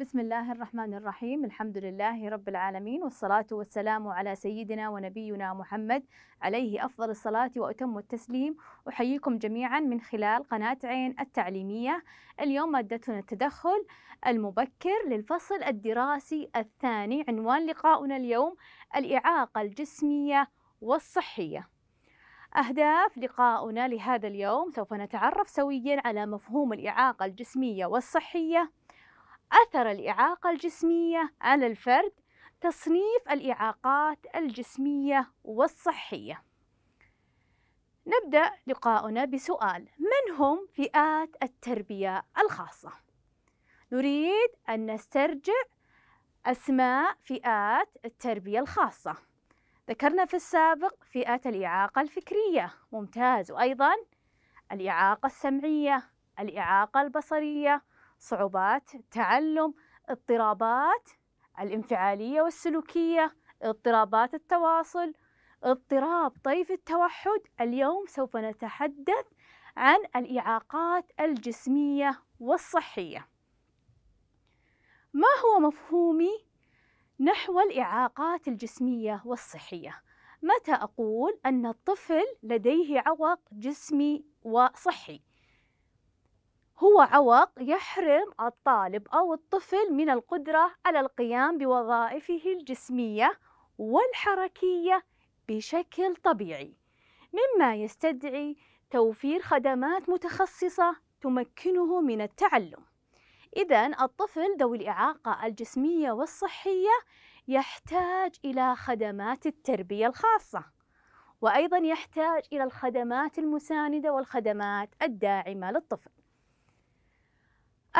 بسم الله الرحمن الرحيم الحمد لله رب العالمين والصلاة والسلام على سيدنا ونبينا محمد عليه أفضل الصلاة وأتم التسليم أحييكم جميعا من خلال قناة عين التعليمية اليوم مادتنا التدخل المبكر للفصل الدراسي الثاني عنوان لقاؤنا اليوم الإعاقة الجسمية والصحية أهداف لقاؤنا لهذا اليوم سوف نتعرف سويا على مفهوم الإعاقة الجسمية والصحية أثر الإعاقة الجسمية على الفرد تصنيف الإعاقات الجسمية والصحية نبدأ لقاؤنا بسؤال من هم فئات التربية الخاصة؟ نريد أن نسترجع أسماء فئات التربية الخاصة ذكرنا في السابق فئة الإعاقة الفكرية ممتاز وأيضا الإعاقة السمعية الإعاقة البصرية صعوبات تعلم اضطرابات الانفعالية والسلوكية اضطرابات التواصل اضطراب طيف التوحد اليوم سوف نتحدث عن الإعاقات الجسمية والصحية ما هو مفهومي نحو الإعاقات الجسمية والصحية؟ متى أقول أن الطفل لديه عوق جسمي وصحي؟ هو عوق يحرم الطالب أو الطفل من القدرة على القيام بوظائفه الجسمية والحركية بشكل طبيعي مما يستدعي توفير خدمات متخصصة تمكنه من التعلم إذا الطفل ذوي الإعاقة الجسمية والصحية يحتاج إلى خدمات التربية الخاصة وأيضا يحتاج إلى الخدمات المساندة والخدمات الداعمة للطفل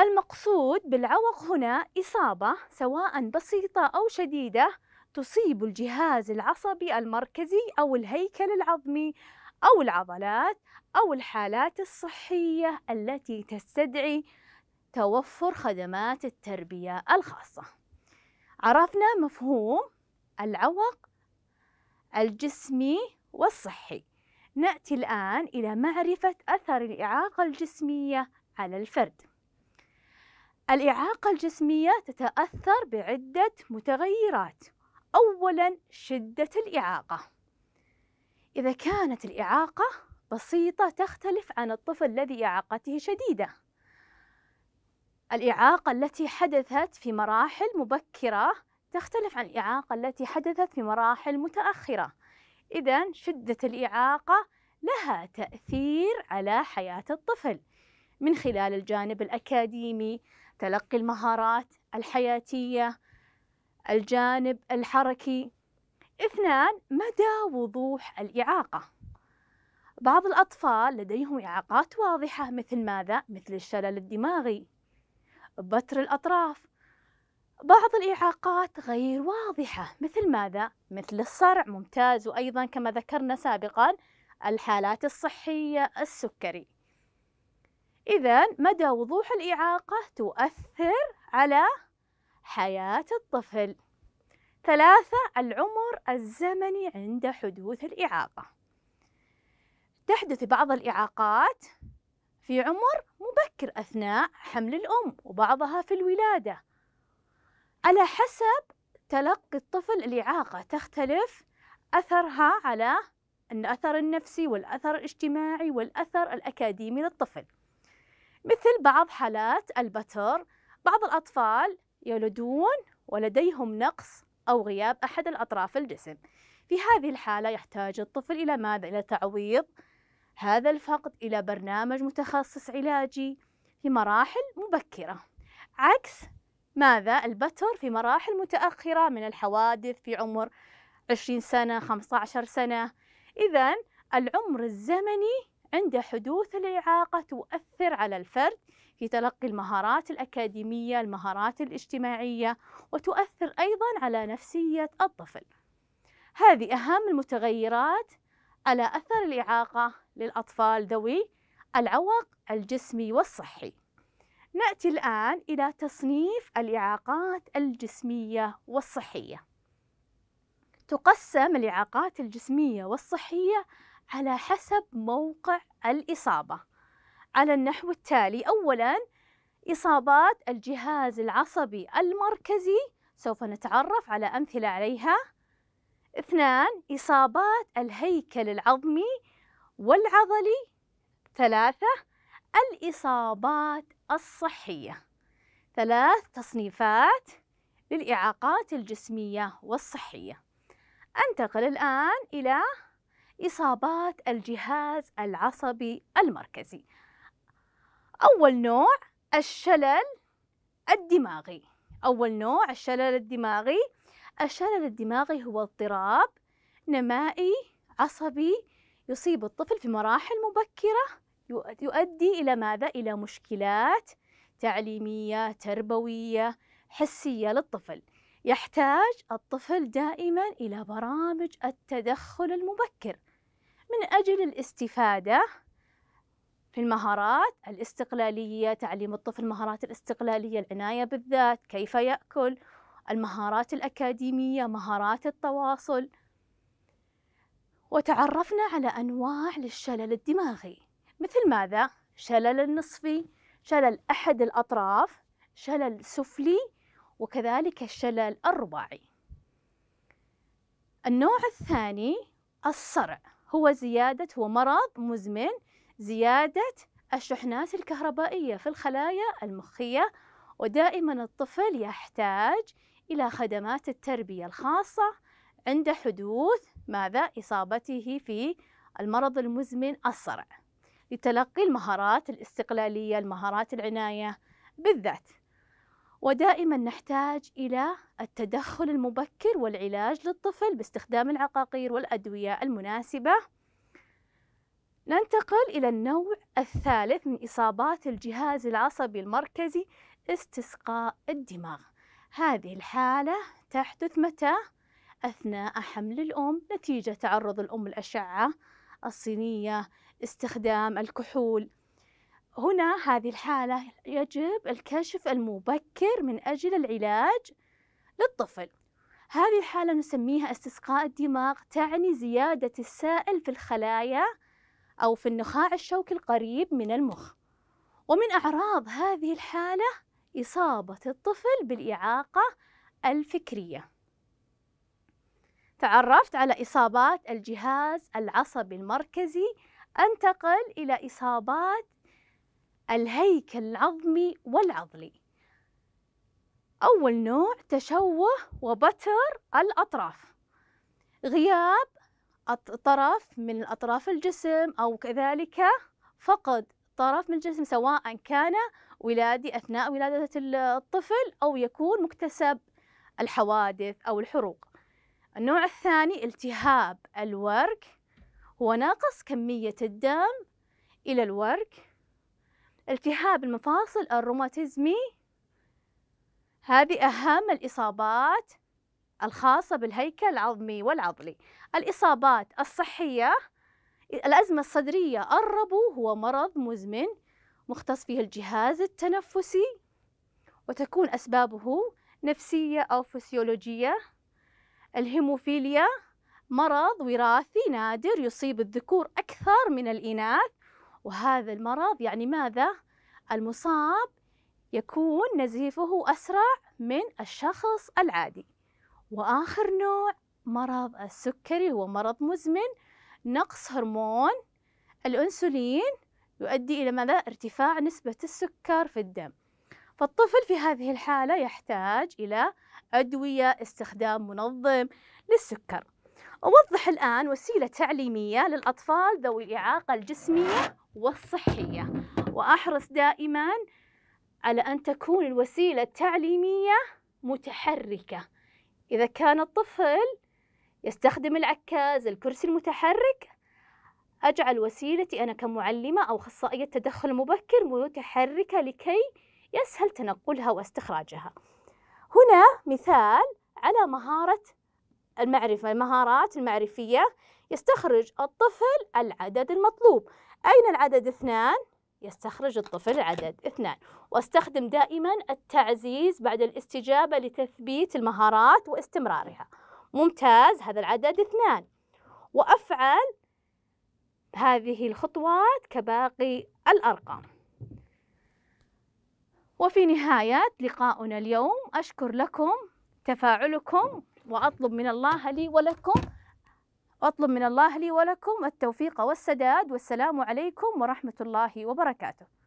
المقصود بالعوق هنا إصابة سواء بسيطة أو شديدة تصيب الجهاز العصبي المركزي أو الهيكل العظمي أو العضلات أو الحالات الصحية التي تستدعي توفر خدمات التربية الخاصة. عرفنا مفهوم العوق الجسمي والصحي. نأتي الآن إلى معرفة أثر الإعاقة الجسمية على الفرد. الإعاقة الجسمية تتأثر بعدة متغيرات أولا شدة الإعاقة إذا كانت الإعاقة بسيطة تختلف عن الطفل الذي إعاقته شديدة الإعاقة التي حدثت في مراحل مبكرة تختلف عن الإعاقة التي حدثت في مراحل متأخرة إذا شدة الإعاقة لها تأثير على حياة الطفل من خلال الجانب الأكاديمي تلقي المهارات الحياتية الجانب الحركي اثنان مدى وضوح الإعاقة بعض الأطفال لديهم إعاقات واضحة مثل ماذا؟ مثل الشلل الدماغي بتر الأطراف بعض الإعاقات غير واضحة مثل ماذا؟ مثل الصرع ممتاز وأيضا كما ذكرنا سابقا الحالات الصحية السكري إذا مدى وضوح الإعاقة تؤثر على حياة الطفل ثلاثة العمر الزمني عند حدوث الإعاقة تحدث بعض الإعاقات في عمر مبكر أثناء حمل الأم وبعضها في الولادة على حسب تلقي الطفل الإعاقة تختلف أثرها على الأثر النفسي والأثر الاجتماعي والأثر الأكاديمي للطفل مثل بعض حالات البتر بعض الأطفال يولدون ولديهم نقص أو غياب أحد الأطراف الجسم في هذه الحالة يحتاج الطفل إلى ماذا؟ إلى تعويض هذا الفقد إلى برنامج متخصص علاجي في مراحل مبكرة عكس ماذا؟ البتر في مراحل متأخرة من الحوادث في عمر 20 سنة 15 سنة إذا العمر الزمني عند حدوث الإعاقة تؤثر على الفرد في تلقي المهارات الأكاديمية، المهارات الاجتماعية، وتؤثر أيضا على نفسية الطفل. هذه أهم المتغيرات على أثر الإعاقة للأطفال ذوي العوق الجسمي والصحي. نأتي الآن إلى تصنيف الإعاقات الجسمية والصحية. تقسم الإعاقات الجسمية والصحية على حسب موقع الإصابة على النحو التالي أولاً إصابات الجهاز العصبي المركزي سوف نتعرف على أمثلة عليها اثنان إصابات الهيكل العظمي والعضلي ثلاثة الإصابات الصحية ثلاث تصنيفات للإعاقات الجسمية والصحية أنتقل الآن إلى إصابات الجهاز العصبي المركزي أول نوع الشلل الدماغي أول نوع الشلل الدماغي الشلل الدماغي هو اضطراب نمائي عصبي يصيب الطفل في مراحل مبكرة يؤدي إلى ماذا؟ إلى مشكلات تعليمية تربوية حسية للطفل يحتاج الطفل دائما إلى برامج التدخل المبكر من أجل الاستفادة في المهارات الاستقلالية تعليم الطفل مهارات الاستقلالية العناية بالذات كيف يأكل المهارات الأكاديمية مهارات التواصل وتعرفنا على أنواع للشلل الدماغي مثل ماذا؟ شلل النصفي شلل أحد الأطراف شلل سفلي وكذلك الشلل الرباعي النوع الثاني الصرع هو زيادة هو مرض مزمن زيادة الشحنات الكهربائية في الخلايا المخية ودائما الطفل يحتاج إلى خدمات التربية الخاصة عند حدوث ماذا إصابته في المرض المزمن الصرع لتلقي المهارات الاستقلالية المهارات العناية بالذات ودائما نحتاج إلى التدخل المبكر والعلاج للطفل باستخدام العقاقير والأدوية المناسبة ننتقل إلى النوع الثالث من إصابات الجهاز العصبي المركزي استسقاء الدماغ هذه الحالة تحدث متى؟ أثناء حمل الأم نتيجة تعرض الأم الأشعة الصينية استخدام الكحول هنا هذه الحالة يجب الكشف المبكر من أجل العلاج للطفل هذه الحالة نسميها استسقاء الدماغ تعني زيادة السائل في الخلايا أو في النخاع الشوكي القريب من المخ ومن أعراض هذه الحالة إصابة الطفل بالإعاقة الفكرية تعرفت على إصابات الجهاز العصبي المركزي أنتقل إلى إصابات الهيكل العظمي والعضلي أول نوع تشوه وبتر الأطراف غياب طرف من أطراف الجسم أو كذلك فقد طرف من الجسم سواء كان ولادي أثناء ولادة الطفل أو يكون مكتسب الحوادث أو الحروق النوع الثاني التهاب الورك هو ناقص كمية الدم إلى الورك التهاب المفاصل الروماتيزمي هذه أهم الإصابات الخاصة بالهيكل العظمي والعضلي الإصابات الصحية الأزمة الصدرية الربو هو مرض مزمن مختص فيه الجهاز التنفسي وتكون أسبابه نفسية أو فسيولوجية الهيموفيليا مرض وراثي نادر يصيب الذكور أكثر من الإناث وهذا المرض يعني ماذا؟ المصاب يكون نزيفه أسرع من الشخص العادي وآخر نوع مرض السكري هو مرض مزمن نقص هرمون الأنسولين يؤدي إلى ماذا؟ ارتفاع نسبة السكر في الدم فالطفل في هذه الحالة يحتاج إلى أدوية استخدام منظم للسكر أوضح الآن وسيلة تعليمية للأطفال ذوي الإعاقة الجسمية والصحية وأحرص دائما على أن تكون الوسيلة التعليمية متحركة إذا كان الطفل يستخدم العكاز الكرسي المتحرك أجعل وسيلتي أنا كمعلمة أو أخصائية تدخل مبكر متحركة لكي يسهل تنقلها واستخراجها هنا مثال على مهارة المعرفة المهارات المعرفية يستخرج الطفل العدد المطلوب أين العدد اثنان؟ يستخرج الطفل العدد اثنان واستخدم دائما التعزيز بعد الاستجابة لتثبيت المهارات واستمرارها ممتاز هذا العدد اثنان وأفعل هذه الخطوات كباقي الأرقام وفي نهاية لقاؤنا اليوم أشكر لكم تفاعلكم وأطلب من الله لي ولكم أطلب من الله لي ولكم التوفيق والسداد والسلام عليكم ورحمة الله وبركاته